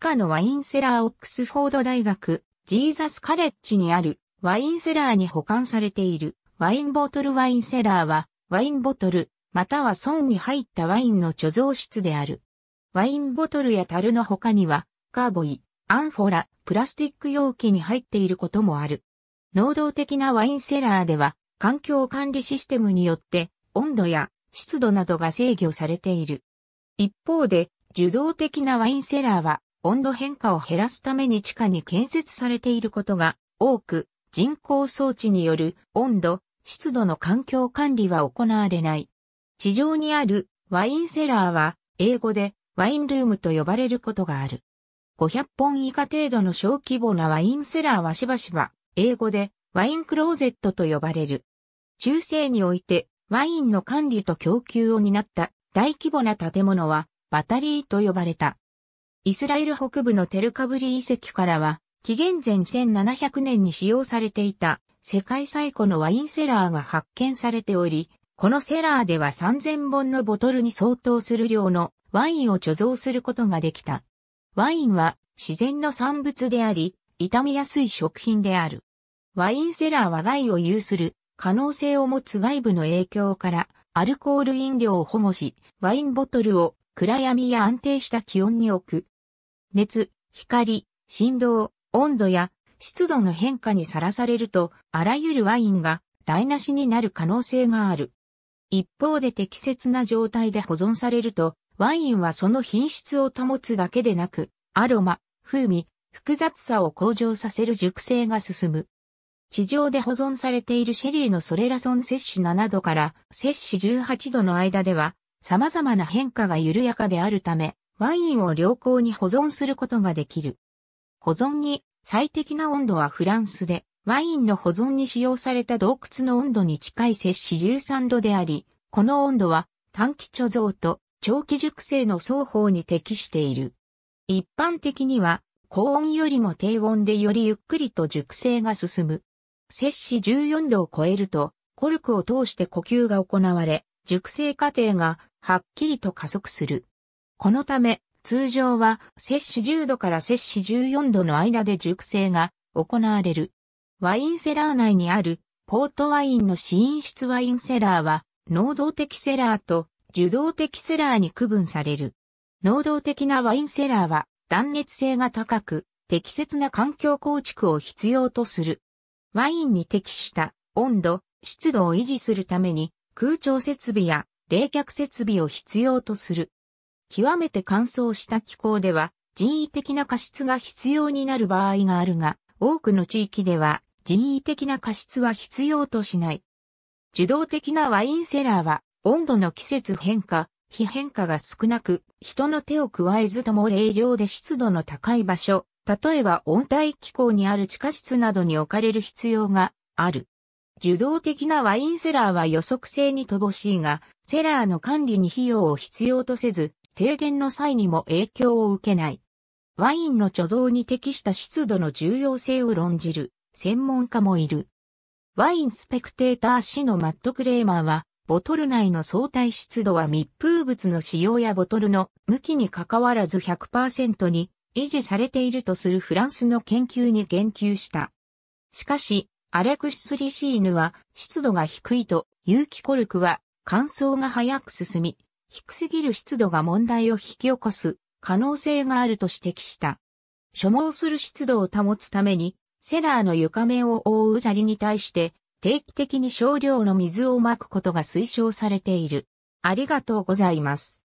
地下のワインセラーオックスフォード大学、ジーザスカレッジにあるワインセラーに保管されているワインボトルワインセラーは、ワインボトル、または損に入ったワインの貯蔵室である。ワインボトルや樽の他には、カーボイ、アンフォラ、プラスティック容器に入っていることもある。能動的なワインセラーでは、環境管理システムによって、温度や湿度などが制御されている。一方で、受動的なワインセラーは、温度変化を減らすために地下に建設されていることが多く、人工装置による温度、湿度の環境管理は行われない。地上にあるワインセラーは英語でワインルームと呼ばれることがある。500本以下程度の小規模なワインセラーはしばしば英語でワインクローゼットと呼ばれる。中世においてワインの管理と供給を担った大規模な建物はバタリーと呼ばれた。イスラエル北部のテルカブリ遺跡からは、紀元前1700年に使用されていた世界最古のワインセラーが発見されており、このセラーでは3000本のボトルに相当する量のワインを貯蔵することができた。ワインは自然の産物であり、傷みやすい食品である。ワインセラーは害を有する可能性を持つ外部の影響からアルコール飲料を保護し、ワインボトルを暗闇や安定した気温に置く熱、光、振動、温度や湿度の変化にさらされると、あらゆるワインが台無しになる可能性がある。一方で適切な状態で保存されると、ワインはその品質を保つだけでなく、アロマ、風味、複雑さを向上させる熟成が進む。地上で保存されているシェリーのソレラソン摂取7度から摂取18度の間では、様々な変化が緩やかであるため、ワインを良好に保存することができる。保存に最適な温度はフランスで、ワインの保存に使用された洞窟の温度に近い摂氏13度であり、この温度は短期貯蔵と長期熟成の双方に適している。一般的には高温よりも低温でよりゆっくりと熟成が進む。摂氏14度を超えるとコルクを通して呼吸が行われ、熟成過程がはっきりと加速する。このため、通常は摂氏10度から摂氏14度の間で熟成が行われる。ワインセラー内にあるポートワインの試飲室ワインセラーは、能動的セラーと受動的セラーに区分される。能動的なワインセラーは断熱性が高く、適切な環境構築を必要とする。ワインに適した温度、湿度を維持するために空調設備や冷却設備を必要とする。極めて乾燥した気候では人為的な過失が必要になる場合があるが、多くの地域では人為的な過失は必要としない。受動的なワインセラーは温度の季節変化、非変化が少なく、人の手を加えずとも冷涼で湿度の高い場所、例えば温帯気候にある地下室などに置かれる必要がある。受動的なワインセラーは予測性に乏しいが、セラーの管理に費用を必要とせず、停電の際にも影響を受けない。ワインの貯蔵に適した湿度の重要性を論じる専門家もいる。ワインスペクテーター氏のマット・クレーマーは、ボトル内の相対湿度は密封物の使用やボトルの向きに関わらず100%に維持されているとするフランスの研究に言及した。しかし、アレクシス・リシーヌは湿度が低いと有機コルクは乾燥が早く進み、低すぎる湿度が問題を引き起こす可能性があると指摘した。所望する湿度を保つために、セラーの床面を覆う砂利に対して定期的に少量の水をまくことが推奨されている。ありがとうございます。